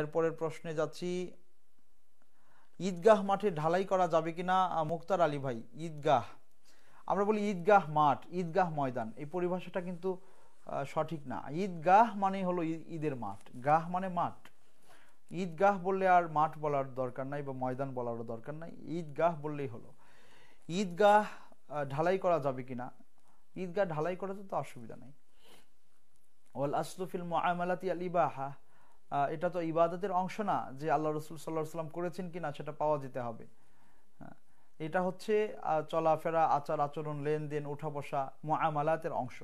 এরপরের প্রশ্নে যাচ্ছি ঈদগাহ মাঠে ঢালাই করা যাবে কিনা মুক্তার আলী ভাই ঈদগাহ আমরা বলি ঈদগাহ মাঠ ঈদগাহ ময়দান এই পরিভাষাটা কিন্তু সঠিক না ঈদগাহ মানে হলো ঈদের মাঠ গাহ মানে মাঠ ঈদগাহ বললে আর মাঠ বলার দরকার নাই বা ময়দান বলারও দরকার নাই ঈদগাহ বললেই হলো ঈদগাহ ঢালাই করা যাবে কিনা ঈদগাহ ঢালাই করাতে তো অসুবিধা নেই ওয়াল আসলুফিল মুআমালাতি আল ইবাহা এটা তো ইবাদতের অংশ না যে আল্লাহ রসুল সাল্লাহ সাল্লাম করেছেন কি না সেটা পাওয়া যেতে হবে হ্যাঁ। এটা হচ্ছে চলাফেরা আচার আচরণ লেনদেন ওঠা বসা মহামালাতের অংশ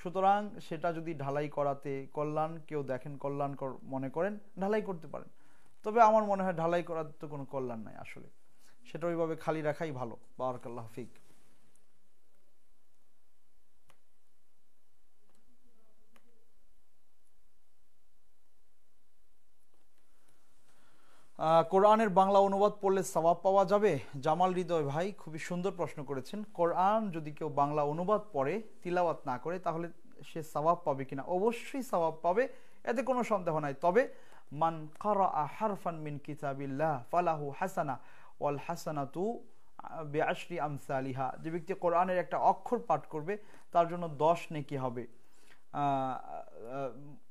সুতরাং সেটা যদি ঢালাই করাতে কল্যাণ কেউ দেখেন কল্যাণকর মনে করেন ঢালাই করতে পারেন তবে আমার মনে হয় ঢালাই করার তো কোনো কল্যাণ নাই আসলে সেটা ওইভাবে খালি রাখাই ভালো বারকাল্লাহ ফিক কোরআনের বাংলা অনুবাদ পড়লে সবাব পাওয়া যাবে জামাল হৃদয় ভাই খুবই সুন্দর প্রশ্ন করেছেন কোরআন যদি কেউ বাংলা অনুবাদ পড়ে তিলাওয়াত না করে তাহলে সে সবাব পাবে কিনা অবশ্যই সবাব পাবে এতে কোনো সন্দেহ নাই তবে মান হারফান মিন কিতাবিল্লাহ ফালাহু হাসানা ওয়াল হাসানা তু বেআশরি আমসালিহা যে ব্যক্তি কোরআনের একটা অক্ষর পাঠ করবে তার জন্য দশ নেকি হবে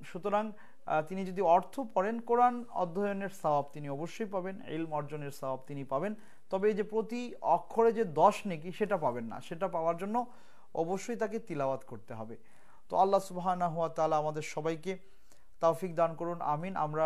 সুতরাং তিনি যদি অর্থ পড়েন কোরআন অধ্যয়নের স্বভাব তিনি অবশ্যই পাবেন এলম অর্জনের স্বভাব তিনি পাবেন তবে এই যে প্রতি অক্ষরে যে দশ নেকি সেটা পাবেন না সেটা পাওয়ার জন্য অবশ্যই তাকে তিলাওয়াত করতে হবে তো আল্লাহ সুবাহ আমাদের সবাইকে তাওফিক দান করুন আমিন আমরা